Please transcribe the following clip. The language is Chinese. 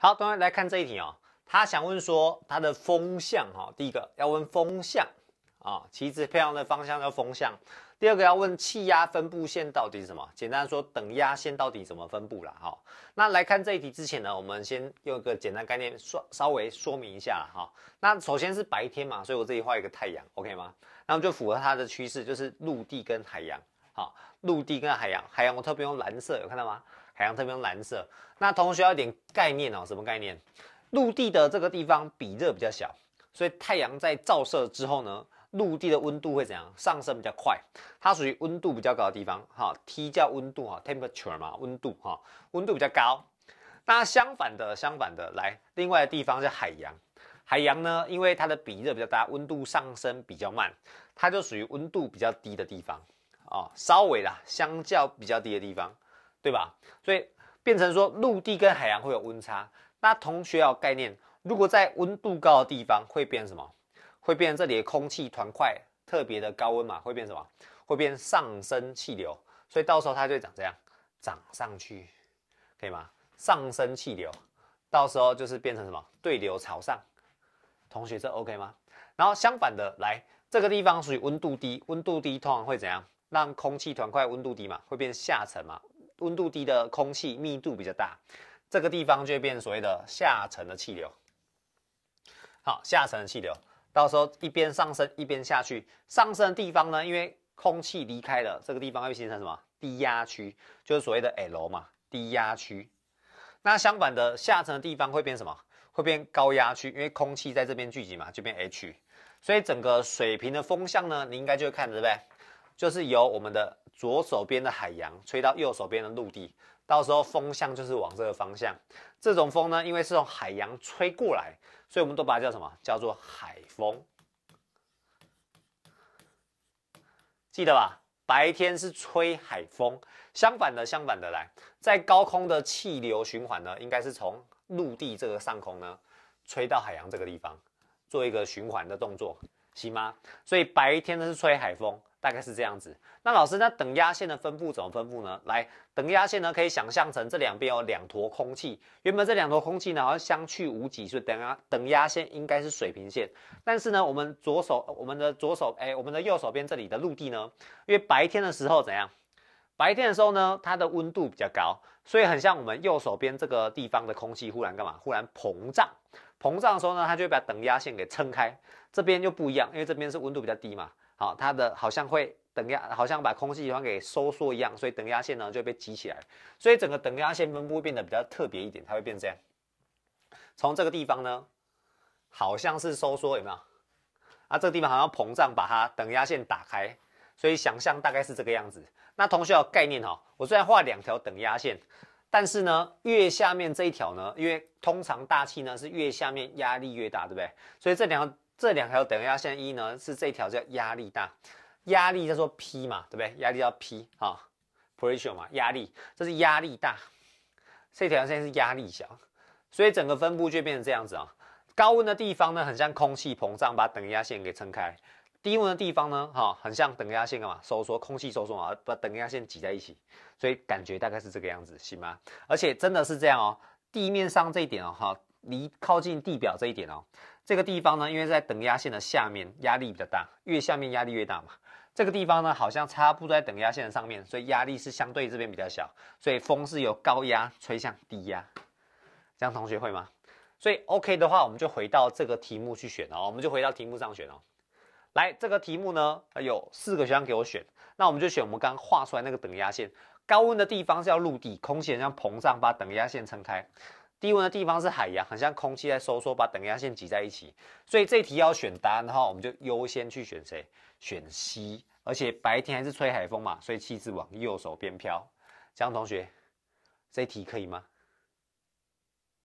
好，各位来看这一题哦。他想问说，它的风向哈，第一个要问风向啊，旗帜飘扬的方向叫风向。第二个要问气压分布线到底是什么？简单说，等压线到底怎么分布了哈？那来看这一题之前呢，我们先用一个简单概念说，稍微说明一下哈。那首先是白天嘛，所以我这里画一个太阳，OK 吗？那么就符合它的趋势，就是陆地跟海洋。好，陆地跟海洋，海洋我特别用蓝色，有看到吗？海洋特别用蓝色。那同学要一点概念哦，什么概念？陆地的这个地方比热比较小，所以太阳在照射之后呢，陆地的温度会怎样？上升比较快，它属于温度比较高的地方。哈，T 叫温度哈 t e m p e r a t u r e 嘛，温度哈，温度比较高。那相反的，相反的，来，另外的地方是海洋。海洋呢，因为它的比热比较大，温度上升比较慢，它就属于温度比较低的地方。啊，稍微啦，相较比较低的地方，对吧？所以变成说，陆地跟海洋会有温差。那同学要概念，如果在温度高的地方，会变什么？会变这里的空气团块特别的高温嘛？会变什么？会变上升气流。所以到时候它就长这样，长上去，可以吗？上升气流，到时候就是变成什么？对流朝上。同学，这 OK 吗？然后相反的，来这个地方属于温度低，温度低通常会怎样？让空气团块温度低嘛，会变下沉嘛。温度低的空气密度比较大，这个地方就变所谓的下沉的气流。好，下沉的气流，到时候一边上升一边下去。上升的地方呢，因为空气离开了这个地方，会形成什么？低压区，就是所谓的 L 嘛，低压区。那相反的下沉的地方会变什么？会变高压区，因为空气在这边聚集嘛，就变 H。所以整个水平的风向呢，你应该就会看对不对？就是由我们的左手边的海洋吹到右手边的陆地，到时候风向就是往这个方向。这种风呢，因为是从海洋吹过来，所以我们都把它叫什么？叫做海风，记得吧？白天是吹海风。相反的，相反的，来，在高空的气流循环呢，应该是从陆地这个上空呢，吹到海洋这个地方，做一个循环的动作，行吗？所以白天呢是吹海风。大概是这样子。那老师，那等压线的分布怎么分布呢？来，等压线呢可以想象成这两边有两坨空气，原本这两坨空气呢好像相去无几，所以等压等压线应该是水平线。但是呢，我们左手我们的左手哎，我们的右手边这里的陆地呢，因为白天的时候怎样？白天的时候呢，它的温度比较高，所以很像我们右手边这个地方的空气忽然干嘛？忽然膨胀，膨胀的时候呢，它就会把等压线给撑开。这边就不一样，因为这边是温度比较低嘛。好，它的好像会等压，好像把空气地方给收缩一样，所以等压线呢就被挤起来，所以整个等压线分布变得比较特别一点，它会变这样。从这个地方呢，好像是收缩，有没有？啊，这个地方好像膨胀，把它等压线打开，所以想象大概是这个样子。那同学要概念哦，我虽然画两条等压线，但是呢，越下面这一条呢，因为通常大气呢是越下面压力越大，对不对？所以这两个。这两条等压线一呢，是这条叫压力大，压力叫做 P 嘛，对不对？压力叫 P 啊，pressure 嘛，压力，这是压力大。这条线是压力小，所以整个分布就变成这样子啊。高温的地方呢，很像空气膨胀，把等压线给撑开；低温的地方呢，哈，很像等压线干嘛？收缩，空气收缩啊，把等压线挤在一起。所以感觉大概是这个样子，行吗？而且真的是这样哦，地面上这一点哦，哈。离靠近地表这一点哦，这个地方呢，因为在等压线的下面，压力比较大，越下面压力越大嘛。这个地方呢，好像差不多在等压线的上面，所以压力是相对这边比较小，所以风是由高压吹向低压。这样同学会吗？所以 OK 的话，我们就回到这个题目去选哦，我们就回到题目上选哦。来，这个题目呢，有四个选项给我选，那我们就选我们刚画出来那个等压线，高温的地方是要陆地，空气像膨胀，把等压线撑开。低温的地方是海洋，很像空气在收缩，把等压线挤在一起。所以这题要选答案的话，我们就优先去选谁？选 C。而且白天还是吹海风嘛，所以气质往右手边飘。江同学，这题可以吗？